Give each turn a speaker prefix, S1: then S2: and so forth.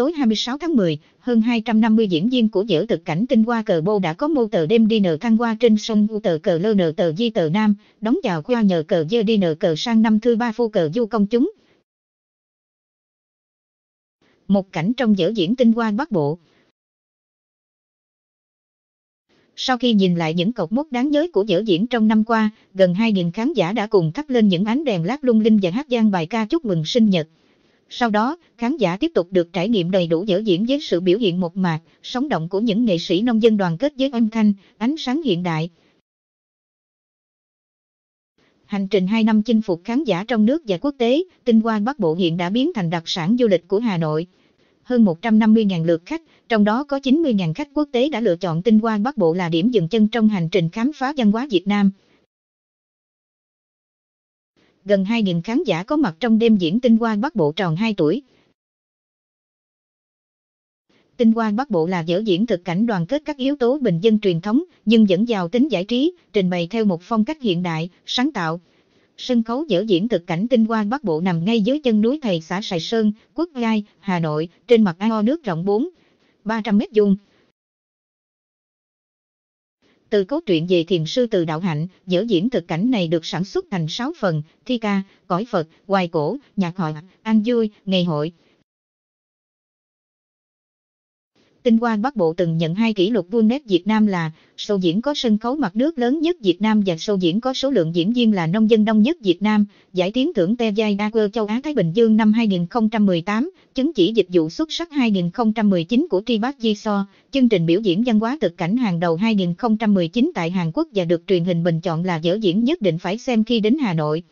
S1: tối 26 tháng 10, hơn 250 diễn viên của dở thực cảnh tinh hoa cờ bô đã có mô tờ đêm đi nở thăng hoa trên sông u tờ cờ lơ nở tờ di tờ nam, đóng chào qua nhờ cờ dơ đi nở cờ sang năm thư ba phu cờ du công chúng. Một cảnh trong dở diễn tinh hoa bắc bộ. Sau khi nhìn lại những cột mốc đáng nhớ của dở diễn trong năm qua, gần 2.000 khán giả đã cùng thắp lên những ánh đèn lát lung linh và hát gian bài ca chúc mừng sinh nhật. Sau đó, khán giả tiếp tục được trải nghiệm đầy đủ dở diễn với sự biểu hiện một mạc, sống động của những nghệ sĩ nông dân đoàn kết với âm thanh, ánh sáng hiện đại. Hành trình 2 năm chinh phục khán giả trong nước và quốc tế, tinh hoa Bắc Bộ hiện đã biến thành đặc sản du lịch của Hà Nội. Hơn 150.000 lượt khách, trong đó có 90.000 khách quốc tế đã lựa chọn tinh hoa Bắc Bộ là điểm dừng chân trong hành trình khám phá văn hóa Việt Nam gần 2.000 khán giả có mặt trong đêm diễn Tinh Quang Bắc Bộ tròn 2 tuổi. Tinh Quang Bắc Bộ là dở diễn thực cảnh đoàn kết các yếu tố bình dân truyền thống, nhưng dẫn giàu tính giải trí, trình bày theo một phong cách hiện đại, sáng tạo. Sân khấu dở diễn thực cảnh Tinh Quang Bắc Bộ nằm ngay dưới chân núi Thầy xã Sài Sơn, Quốc Gai, Hà Nội, trên mặt ao nước rộng 4, 300 mét vuông. Từ cốt truyện về thiền sư từ đạo hạnh, dở diễn thực cảnh này được sản xuất thành 6 phần, thi ca, cõi Phật, hoài cổ, nhạc hội, an vui, ngày hội, Tinh Quang Bắc Bộ từng nhận hai kỷ lục Guinness Việt Nam là show diễn có sân khấu mặt nước lớn nhất Việt Nam và show diễn có số lượng diễn viên là nông dân đông nhất Việt Nam, giải tiến thưởng Te Giai Aqua châu Á Thái Bình Dương năm 2018, chứng chỉ dịch vụ xuất sắc 2019 của Tribat Jiso, chương trình biểu diễn văn hóa thực cảnh hàng đầu 2019 tại Hàn Quốc và được truyền hình bình chọn là dở diễn nhất định phải xem khi đến Hà Nội.